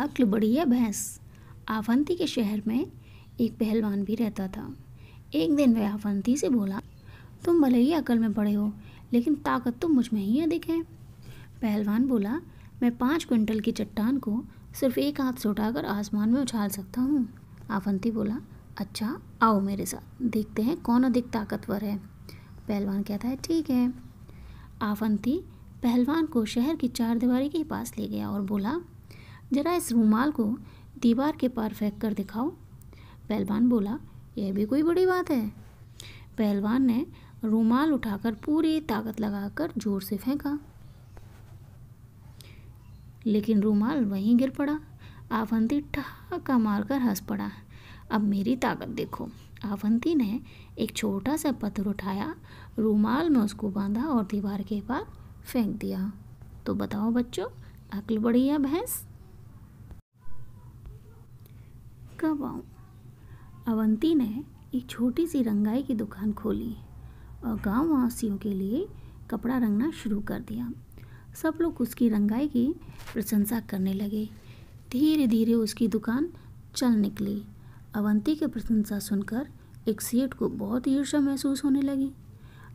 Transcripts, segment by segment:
अक्ल बढ़िया भैंस आवंती के शहर में एक पहलवान भी रहता था एक दिन वह आवंती से बोला तुम भले ही अकल में पड़े हो लेकिन ताकत तो मुझ में ही अधिक है पहलवान बोला मैं पाँच क्विंटल की चट्टान को सिर्फ एक हाथ से उठाकर आसमान में उछाल सकता हूँ आवंती बोला अच्छा आओ मेरे साथ देखते हैं कौन अधिक ताकतवर है पहलवान कहता है ठीक है आवंती पहलवान को शहर की चार दीवारी के पास ले गया और बोला जरा इस रूमाल को दीवार के पार फेंक कर दिखाओ पहलवान बोला यह भी कोई बड़ी बात है पहलवान ने रूमाल उठाकर पूरी ताकत लगाकर जोर से फेंका लेकिन रूमाल वहीं गिर पड़ा आवंती ठहाका मारकर हंस पड़ा अब मेरी ताकत देखो आवंती ने एक छोटा सा पत्थर उठाया रूमाल में उसको बांधा और दीवार के पार फेंक दिया तो बताओ बच्चों बड़ी बढ़िया भैंस कब आऊँ अवंती ने एक छोटी सी रंगाई की दुकान खोली और गांव वासियों के लिए कपड़ा रंगना शुरू कर दिया सब लोग उसकी रंगाई की प्रशंसा करने लगे धीरे धीरे उसकी दुकान चल निकली अवंती की प्रशंसा सुनकर एक सेठ को बहुत ईर्षा महसूस होने लगी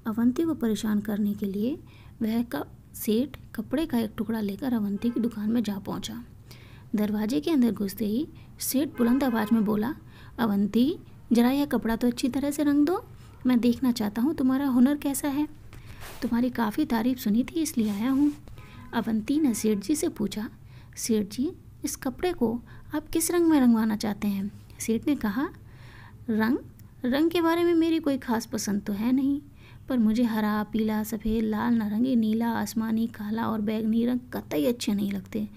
अवंती को परेशान करने के लिए वह का सेठ कपड़े का एक टुकड़ा लेकर अवंती की दुकान में जा पहुंचा दरवाजे के अंदर घुसते ही सेठ बुलंद आवाज़ में बोला अवंती जरा यह कपड़ा तो अच्छी तरह से रंग दो मैं देखना चाहता हूँ तुम्हारा हुनर कैसा है तुम्हारी काफ़ी तारीफ सुनी थी इसलिए आया हूँ अवंती ने सेठ जी से पूछा सेठ जी इस कपड़े को आप किस रंग में रंगवाना चाहते हैं सेठ ने कहा रंग रंग के बारे में मेरी कोई खास पसंद तो है नहीं पर मुझे हरा पीला सफ़ेद लाल नारंगी नीला आसमानी काला और बैगनी रंग कतई अच्छे नहीं लगते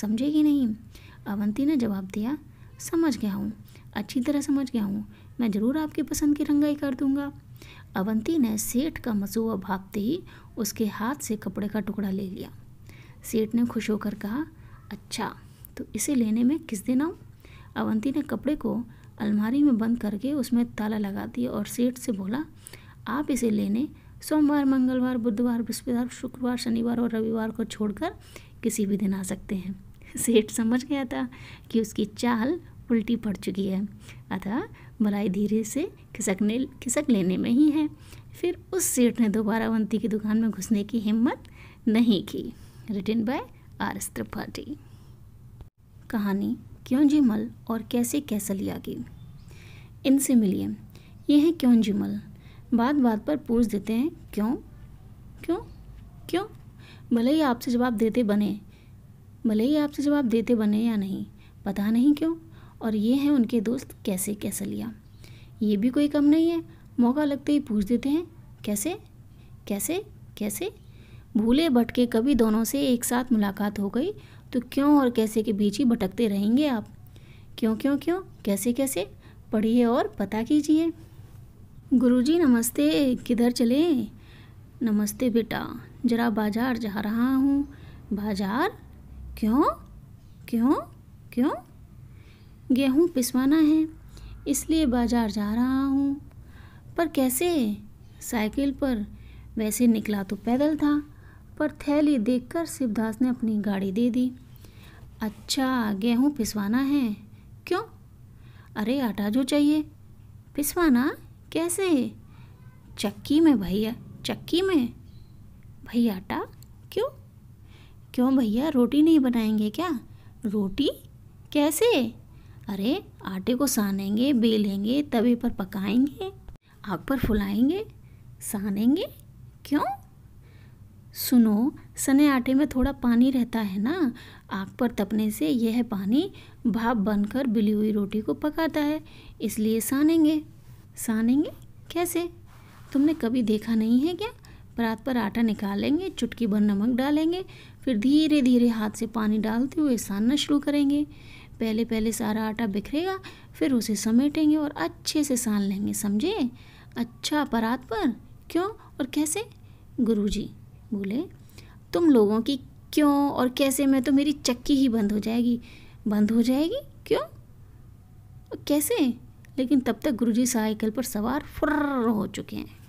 समझे ही नहीं अवंती ने जवाब दिया समझ गया हूँ अच्छी तरह समझ गया हूँ मैं ज़रूर आपकी पसंद की रंगाई कर दूँगा अवंती ने सेठ का मसूआ भागते ही उसके हाथ से कपड़े का टुकड़ा ले लिया सेठ ने खुश होकर कहा अच्छा तो इसे लेने में किस दिन आऊँ अवंती ने कपड़े को अलमारी में बंद करके उसमें ताला लगा दिया और सेठ से बोला आप इसे लेने सोमवार मंगलवार बुधवार बृहस्पतिवार शुक्रवार शनिवार और रविवार को छोड़कर किसी भी दिन आ सकते हैं सेठ समझ गया था कि उसकी चाल उल्टी पड़ चुकी है अतः मलाई धीरे से खिसकने खिसक लेने में ही है फिर उस सेठ ने दोबारा वंती की दुकान में घुसने की हिम्मत नहीं की return by R S Tripathi कहानी क्यों जिमल और कैसे कैसलिया की इनसे मिलिए ये हैं क्यों जिमल बात बात पर पूछ देते हैं क्यों क्यों क्यों भले ही आपसे जवाब देते बने भले ही आपसे जवाब देते बने या नहीं पता नहीं क्यों और ये हैं उनके दोस्त कैसे कैसे लिया ये भी कोई कम नहीं है मौका लगते ही पूछ देते हैं कैसे कैसे कैसे भूले भटके कभी दोनों से एक साथ मुलाकात हो गई तो क्यों और कैसे के बीच ही भटकते रहेंगे आप क्यों क्यों क्यों कैसे कैसे पढ़िए और पता कीजिए गुरुजी नमस्ते किधर चले नमस्ते बेटा ज़रा बाज़ार जा रहा हूँ बाज़ार क्यों क्यों क्यों गेहूँ पिसवाना है इसलिए बाजार जा रहा हूँ पर कैसे साइकिल पर वैसे निकला तो पैदल था पर थैली देखकर शिवदास ने अपनी गाड़ी दे दी अच्छा गेहूँ पिसवाना है क्यों अरे आटा जो चाहिए पिसवाना कैसे चक्की में भैया चक्की में भैया आटा क्यों क्यों भैया रोटी नहीं बनाएंगे क्या रोटी कैसे अरे आटे को सानेंगे बेलेंगे तवे पर पकाएंगे आग पर फुलाएंगे सानेंगे क्यों सुनो सने आटे में थोड़ा पानी रहता है ना आग पर तपने से यह पानी भाप बनकर बिली हुई रोटी को पकाता है इसलिए सानेंगे सानेंगे कैसे तुमने कभी देखा नहीं है क्या परात पर आटा निकालेंगे चुटकी भर नमक डालेंगे फिर धीरे धीरे हाथ से पानी डालते हुए सानना शुरू करेंगे पहले पहले सारा आटा बिखरेगा फिर उसे समेटेंगे और अच्छे से सान लेंगे समझे अच्छा परात पर क्यों और कैसे गुरुजी बोले तुम लोगों की क्यों और कैसे मैं तो मेरी चक्की ही बंद हो जाएगी बंद हो जाएगी क्यों कैसे लेकिन तब तक गुरुजी साइकिल पर सवार फुर्र हो चुके हैं